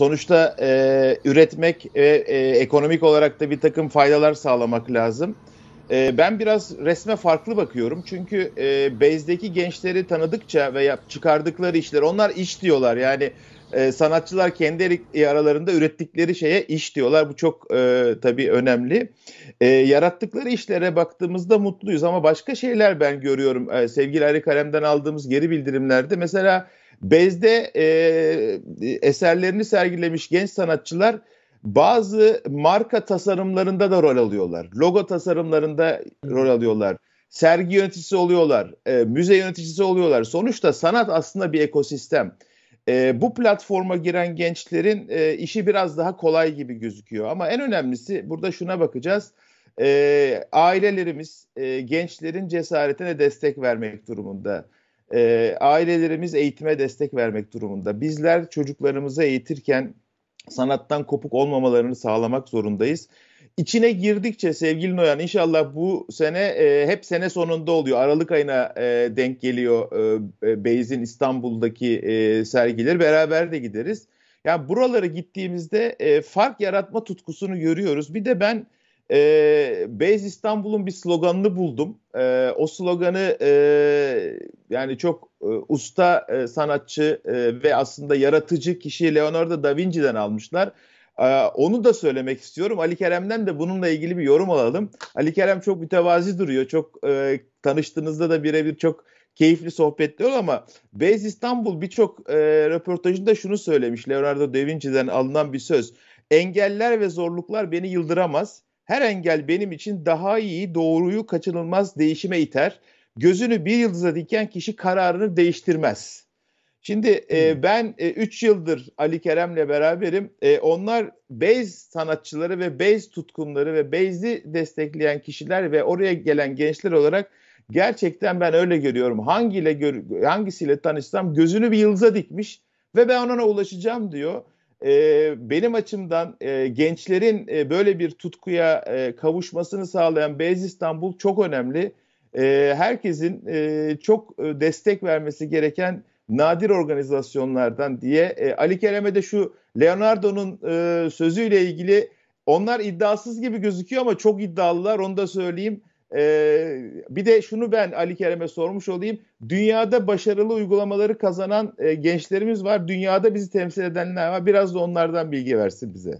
sonuçta e, üretmek ve e, ekonomik olarak da bir takım faydalar sağlamak lazım. E, ben biraz resme farklı bakıyorum çünkü e, Beyz'deki gençleri tanıdıkça ve yap, çıkardıkları işler onlar iş diyorlar yani e, sanatçılar kendi e, aralarında ürettikleri şeye iş diyorlar. Bu çok e, tabii önemli. E, yarattıkları işlere baktığımızda mutluyuz ama başka şeyler ben görüyorum. E, sevgili Ali Kalem'den aldığımız geri bildirimlerde mesela Bez'de e, eserlerini sergilemiş genç sanatçılar bazı marka tasarımlarında da rol alıyorlar. Logo tasarımlarında rol alıyorlar sergi yöneticisi oluyorlar, e, müze yöneticisi oluyorlar. Sonuçta sanat aslında bir ekosistem. E, bu platforma giren gençlerin e, işi biraz daha kolay gibi gözüküyor. Ama en önemlisi burada şuna bakacağız. E, ailelerimiz e, gençlerin cesaretine destek vermek durumunda. E, ailelerimiz eğitime destek vermek durumunda. Bizler çocuklarımızı eğitirken sanattan kopuk olmamalarını sağlamak zorundayız. İçine girdikçe sevgili Noyan inşallah bu sene e, hep sene sonunda oluyor. Aralık ayına e, denk geliyor e, e Beyz'in İstanbul'daki e, sergileri. Beraber de gideriz. Yani buralara gittiğimizde e, fark yaratma tutkusunu görüyoruz. Bir de ben e, Beyz İstanbul'un bir sloganını buldum. E, o sloganı e, yani çok e, usta e, sanatçı e, ve aslında yaratıcı kişi Leonardo da Vinci'den almışlar. Ee, onu da söylemek istiyorum. Ali Kerem'den de bununla ilgili bir yorum alalım. Ali Kerem çok mütevazi duruyor. Çok e, tanıştığınızda da birebir çok keyifli sohbetler ol ama Beyaz İstanbul birçok e, röportajında şunu söylemiş Leonardo da Vinci'den alınan bir söz. Engeller ve zorluklar beni yıldıramaz. Her engel benim için daha iyi, doğruyu kaçınılmaz değişime iter. Gözünü bir yıldıza diken kişi kararını değiştirmez Şimdi e, hmm. ben 3 e, üç yıldır Ali Kerem'le beraberim. E, onlar base sanatçıları ve base tutkunları ve base'i destekleyen kişiler ve oraya gelen gençler olarak gerçekten ben öyle görüyorum. Hangiyle gör, hangisiyle tanışsam gözünü bir yıldıza dikmiş ve ben ona ulaşacağım diyor. E, benim açımdan e, gençlerin e, böyle bir tutkuya e, kavuşmasını sağlayan Beyaz İstanbul çok önemli. E, herkesin e, çok e, destek vermesi gereken nadir organizasyonlardan diye. E, Ali Kerem'e de şu Leonardo'nun e, sözüyle ilgili onlar iddiasız gibi gözüküyor ama çok iddialılar onu da söyleyeyim. Ee, bir de şunu ben Ali Kerem'e sormuş olayım. Dünyada başarılı uygulamaları kazanan e, gençlerimiz var. Dünyada bizi temsil edenler var. Biraz da onlardan bilgi versin bize.